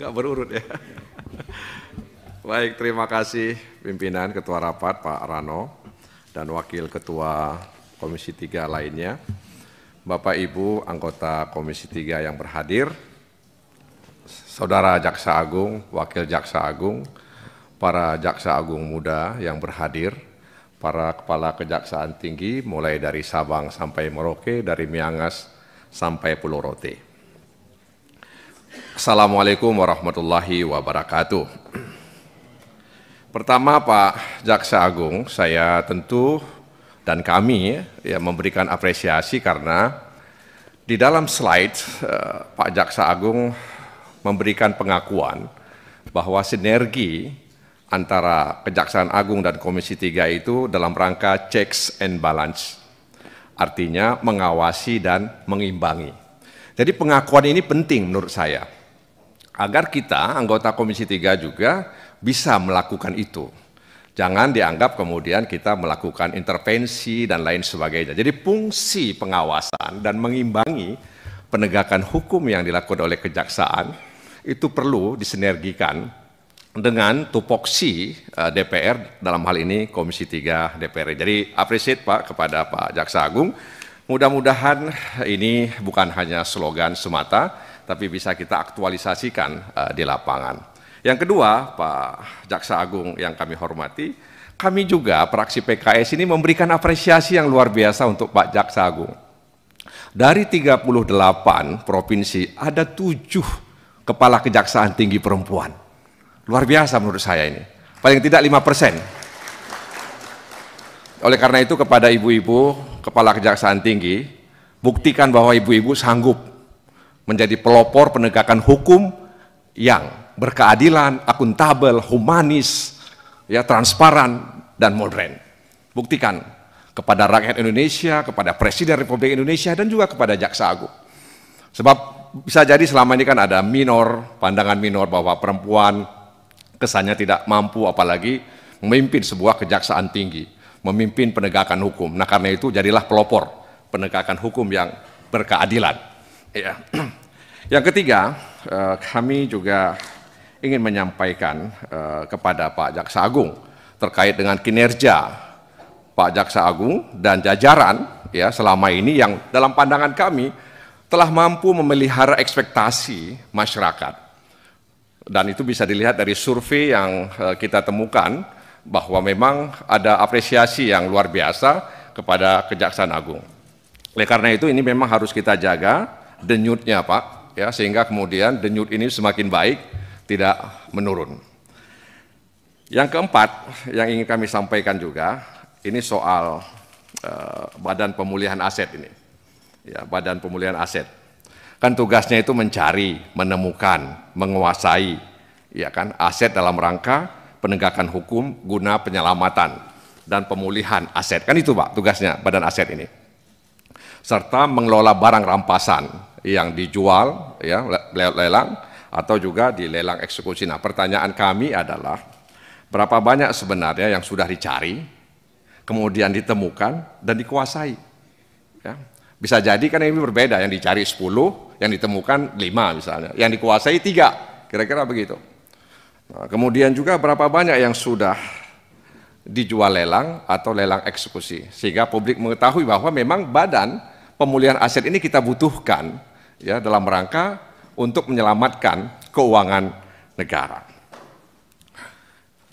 Gak berurut ya. Baik, terima kasih pimpinan Ketua Rapat Pak Rano dan Wakil Ketua Komisi 3 lainnya. Bapak Ibu anggota Komisi 3 yang berhadir, Saudara Jaksa Agung, Wakil Jaksa Agung, para Jaksa Agung muda yang berhadir, para Kepala Kejaksaan Tinggi mulai dari Sabang sampai Merauke, dari Miangas sampai Pulau Rote. Assalamualaikum warahmatullahi wabarakatuh. Pertama Pak Jaksa Agung, saya tentu dan kami ya, ya memberikan apresiasi karena di dalam slide eh, Pak Jaksa Agung memberikan pengakuan bahwa sinergi antara Kejaksaan Agung dan Komisi 3 itu dalam rangka checks and balance. Artinya mengawasi dan mengimbangi. Jadi pengakuan ini penting menurut saya agar kita anggota Komisi 3 juga bisa melakukan itu. Jangan dianggap kemudian kita melakukan intervensi dan lain sebagainya. Jadi fungsi pengawasan dan mengimbangi penegakan hukum yang dilakukan oleh kejaksaan itu perlu disinergikan dengan tupoksi eh, DPR dalam hal ini Komisi 3 DPR. Jadi appreciate Pak kepada Pak Jaksa Agung. Mudah-mudahan ini bukan hanya slogan semata, tapi bisa kita aktualisasikan uh, di lapangan. Yang kedua, Pak Jaksa Agung yang kami hormati, kami juga praksi PKS ini memberikan apresiasi yang luar biasa untuk Pak Jaksa Agung. Dari 38 provinsi ada 7 kepala kejaksaan tinggi perempuan. Luar biasa menurut saya ini. Paling tidak 5 persen. Oleh karena itu kepada ibu-ibu, kepala kejaksaan tinggi, buktikan bahwa ibu-ibu sanggup menjadi pelopor penegakan hukum yang berkeadilan, akuntabel, humanis, ya transparan dan modern. Buktikan kepada rakyat Indonesia, kepada Presiden Republik Indonesia dan juga kepada Jaksa Agung. Sebab bisa jadi selama ini kan ada minor, pandangan minor bahwa perempuan kesannya tidak mampu apalagi memimpin sebuah kejaksaan tinggi, memimpin penegakan hukum. Nah karena itu jadilah pelopor penegakan hukum yang berkeadilan. Ya. Yang ketiga, eh, kami juga ingin menyampaikan eh, kepada Pak Jaksa Agung terkait dengan kinerja Pak Jaksa Agung dan jajaran ya selama ini yang dalam pandangan kami telah mampu memelihara ekspektasi masyarakat. Dan itu bisa dilihat dari survei yang eh, kita temukan bahwa memang ada apresiasi yang luar biasa kepada Kejaksaan Agung. Oleh karena itu ini memang harus kita jaga denyutnya Pak ya sehingga kemudian denyut ini semakin baik, tidak menurun. Yang keempat yang ingin kami sampaikan juga ini soal eh, Badan Pemulihan Aset ini. Ya, Badan Pemulihan Aset. Kan tugasnya itu mencari, menemukan, menguasai ya kan aset dalam rangka penegakan hukum guna penyelamatan dan pemulihan aset. Kan itu Pak tugasnya Badan Aset ini. Serta mengelola barang rampasan yang dijual ya lelang atau juga di lelang eksekusi. Nah, pertanyaan kami adalah berapa banyak sebenarnya yang sudah dicari, kemudian ditemukan dan dikuasai. Ya. Bisa jadi kan ini berbeda, yang dicari 10, yang ditemukan 5 misalnya, yang dikuasai 3, kira-kira begitu. Nah, kemudian juga berapa banyak yang sudah dijual lelang atau lelang eksekusi sehingga publik mengetahui bahwa memang badan pemulihan aset ini kita butuhkan ya dalam rangka untuk menyelamatkan keuangan negara.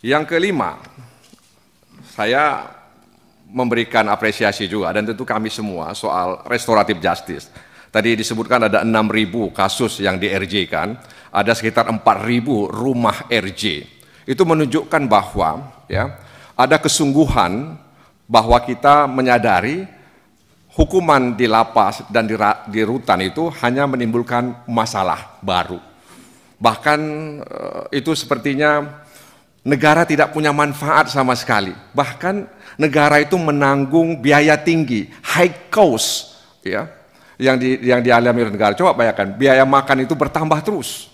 Yang kelima, saya memberikan apresiasi juga dan tentu kami semua soal restoratif justice. Tadi disebutkan ada 6.000 kasus yang di RJ kan, ada sekitar 4.000 rumah RJ. Itu menunjukkan bahwa ya ada kesungguhan bahwa kita menyadari hukuman di lapas dan di, di rutan itu hanya menimbulkan masalah baru. Bahkan eh, itu sepertinya negara tidak punya manfaat sama sekali. Bahkan negara itu menanggung biaya tinggi, high cost ya yang di, yang dialami oleh negara. Coba bayangkan, biaya makan itu bertambah terus.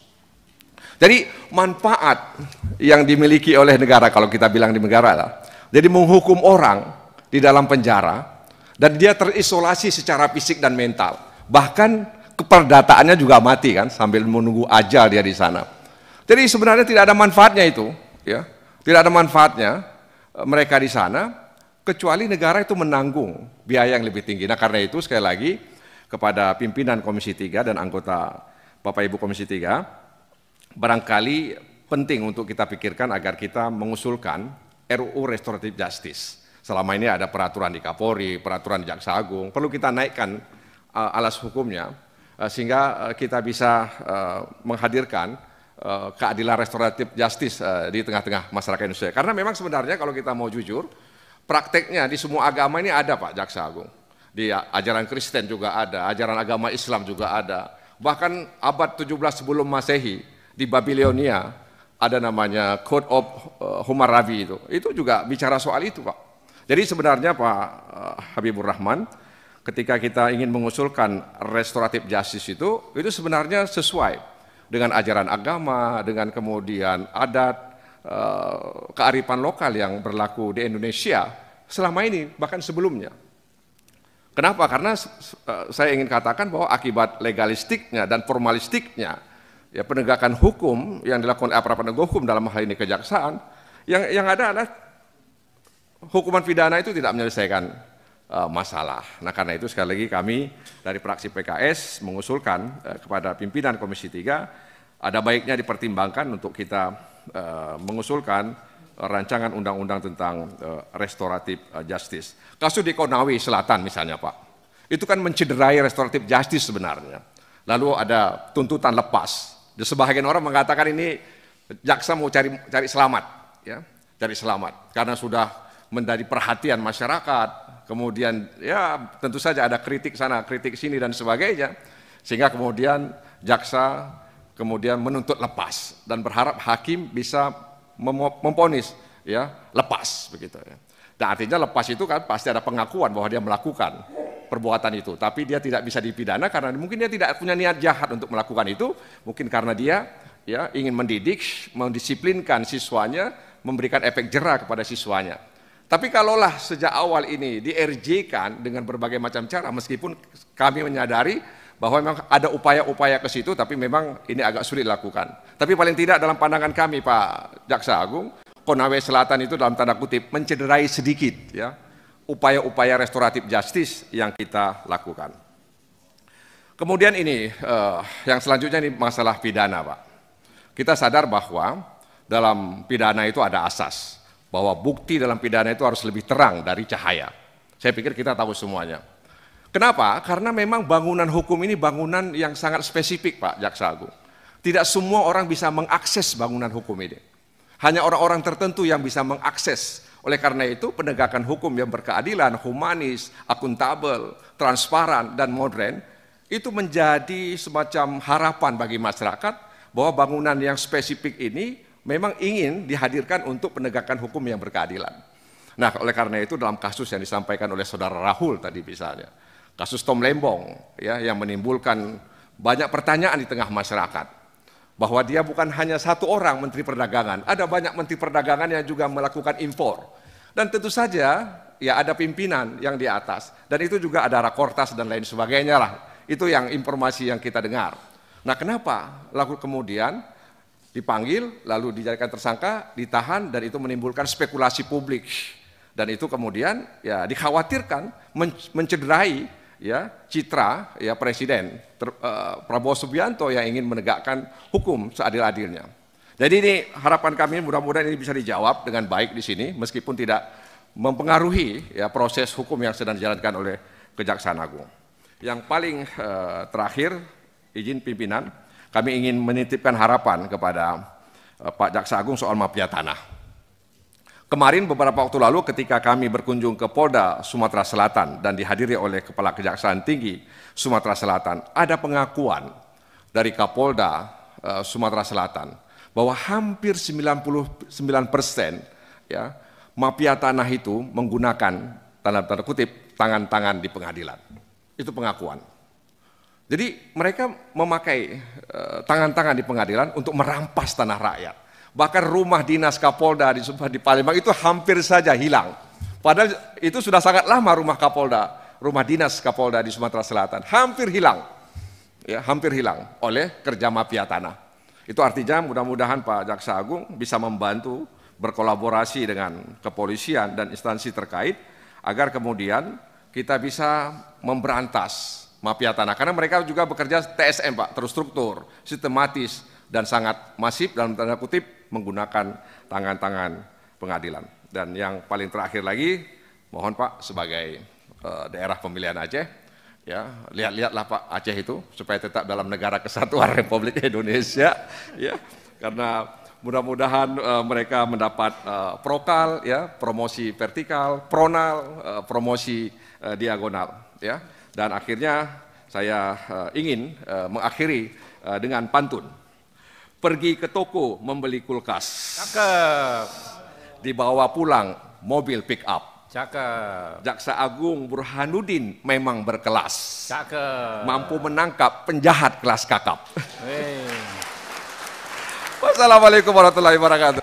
Jadi manfaat yang dimiliki oleh negara kalau kita bilang di negara lah. Jadi menghukum orang di dalam penjara dan dia terisolasi secara fisik dan mental. Bahkan keperdataannya juga mati kan, sambil menunggu ajal dia di sana. Jadi sebenarnya tidak ada manfaatnya itu, ya. Tidak ada manfaatnya eh, mereka di sana kecuali negara itu menanggung biaya yang lebih tinggi. Nah, karena itu sekali lagi kepada pimpinan Komisi 3 dan anggota Bapak Ibu Komisi 3 barangkali penting untuk kita pikirkan agar kita mengusulkan RUU restoratif justice. Selama ini ada peraturan di Kapolri, peraturan di Jaksa Agung, perlu kita naikkan uh, alas hukumnya uh, sehingga uh, kita bisa uh, menghadirkan uh, keadilan restoratif justice uh, di tengah-tengah masyarakat Indonesia. Karena memang sebenarnya kalau kita mau jujur, prakteknya di semua agama ini ada Pak Jaksa Agung. Di uh, ajaran Kristen juga ada, ajaran agama Islam juga ada. Bahkan abad 17 sebelum Masehi di Babilonia ada namanya Code of Hammurabi uh, itu. Itu juga bicara soal itu Pak. Jadi sebenarnya Pak eh, Habibur Rahman, ketika kita ingin mengusulkan restoratif justice itu, itu sebenarnya sesuai dengan ajaran agama, dengan kemudian adat, eh, kearifan lokal yang berlaku di Indonesia selama ini, bahkan sebelumnya. Kenapa? Karena eh, saya ingin katakan bahwa akibat legalistiknya dan formalistiknya, ya penegakan hukum yang dilakukan oleh aparat penegak hukum dalam hal ini kejaksaan, yang yang ada adalah hukuman pidana itu tidak menyelesaikan uh, masalah. Nah karena itu sekali lagi kami dari praksi PKS mengusulkan uh, kepada pimpinan Komisi 3 ada baiknya dipertimbangkan untuk kita uh, mengusulkan rancangan undang-undang tentang uh, restoratif uh, justice. Kasus di Konawe Selatan misalnya Pak, itu kan mencederai restoratif justice sebenarnya. Lalu ada tuntutan lepas. Di sebahagian orang mengatakan ini jaksa mau cari cari selamat, ya, cari selamat karena sudah Mendari perhatian masyarakat. Kemudian ya tentu saja ada kritik sana, kritik sini dan sebagainya. Sehingga kemudian jaksa kemudian menuntut lepas dan berharap hakim bisa memponis ya lepas begitu ya. Dan artinya lepas itu kan pasti ada pengakuan bahwa dia melakukan perbuatan itu, tapi dia tidak bisa dipidana karena mungkin dia tidak punya niat jahat untuk melakukan itu, mungkin karena dia ya ingin mendidik, mendisiplinkan siswanya, memberikan efek jerah kepada siswanya. Tapi kalaulah sejak awal ini di-RJ-kan dengan berbagai macam cara, meskipun kami menyadari bahwa memang ada upaya-upaya ke situ, tapi memang ini agak sulit dilakukan. Tapi paling tidak dalam pandangan kami, Pak Jaksa Agung, Konawe Selatan itu dalam tanda kutip mencederai sedikit ya upaya-upaya restoratif justice yang kita lakukan. Kemudian ini eh, yang selanjutnya ini masalah pidana, Pak. Kita sadar bahwa dalam pidana itu ada asas bahwa bukti dalam pidana itu harus lebih terang dari cahaya. Saya pikir kita tahu semuanya. Kenapa? Karena memang bangunan hukum ini bangunan yang sangat spesifik Pak Jaksa Agung. Tidak semua orang bisa mengakses bangunan hukum ini. Hanya orang-orang tertentu yang bisa mengakses. Oleh karena itu penegakan hukum yang berkeadilan, humanis, akuntabel, transparan, dan modern itu menjadi semacam harapan bagi masyarakat bahwa bangunan yang spesifik ini memang ingin dihadirkan untuk penegakan hukum yang berkeadilan. Nah, oleh karena itu dalam kasus yang disampaikan oleh saudara Rahul tadi misalnya, kasus Tom Lembong ya yang menimbulkan banyak pertanyaan di tengah masyarakat bahwa dia bukan hanya satu orang menteri perdagangan, ada banyak menteri perdagangan yang juga melakukan impor. Dan tentu saja ya ada pimpinan yang di atas dan itu juga ada rakortas dan lain sebagainya lah. Itu yang informasi yang kita dengar. Nah, kenapa lalu kemudian dipanggil, lalu dijadikan tersangka, ditahan, dan itu menimbulkan spekulasi publik. Dan itu kemudian ya dikhawatirkan mencederai ya citra ya Presiden ter, uh, Prabowo Subianto yang ingin menegakkan hukum seadil-adilnya. Jadi ini harapan kami mudah-mudahan ini bisa dijawab dengan baik di sini meskipun tidak mempengaruhi ya proses hukum yang sedang dijalankan oleh Kejaksaan Agung. Yang paling uh, terakhir izin pimpinan kami ingin menitipkan harapan kepada eh, Pak Jaksa Agung soal mafia tanah. Kemarin beberapa waktu lalu ketika kami berkunjung ke Polda Sumatera Selatan dan dihadiri oleh Kepala Kejaksaan Tinggi Sumatera Selatan, ada pengakuan dari Kapolda eh, Sumatera Selatan bahwa hampir 99 persen ya, mafia tanah itu menggunakan tanda tanda kutip tangan-tangan di pengadilan. Itu pengakuan. Jadi mereka memakai eh, tangan-tangan di pengadilan untuk merampas tanah rakyat. Bahkan rumah dinas Kapolda di, di Palembang itu hampir saja hilang. Padahal itu sudah sangat lama rumah Kapolda, rumah dinas Kapolda di Sumatera Selatan. Hampir hilang. Ya, hampir hilang oleh kerja mafia tanah. Itu artinya mudah-mudahan Pak Jaksa Agung bisa membantu berkolaborasi dengan kepolisian dan instansi terkait agar kemudian kita bisa memberantas mafia tanah karena mereka juga bekerja TSM Pak, terstruktur, sistematis dan sangat masif dalam tanda kutip menggunakan tangan-tangan pengadilan. Dan yang paling terakhir lagi mohon Pak sebagai e, daerah pemilihan Aceh ya, lihat-lihatlah Pak Aceh itu supaya tetap dalam negara kesatuan Republik Indonesia ya. Karena mudah-mudahan e, mereka mendapat e, prokal ya, promosi vertikal, pronal, e, promosi e, diagonal ya dan akhirnya saya eh, ingin eh, mengakhiri eh, dengan pantun. Pergi ke toko membeli kulkas. Cakep. Dibawa pulang mobil pick up. Cakep. Jaksa Agung Burhanuddin memang berkelas. Cakep. Mampu menangkap penjahat kelas kakap. Wassalamualaikum warahmatullahi wabarakatuh.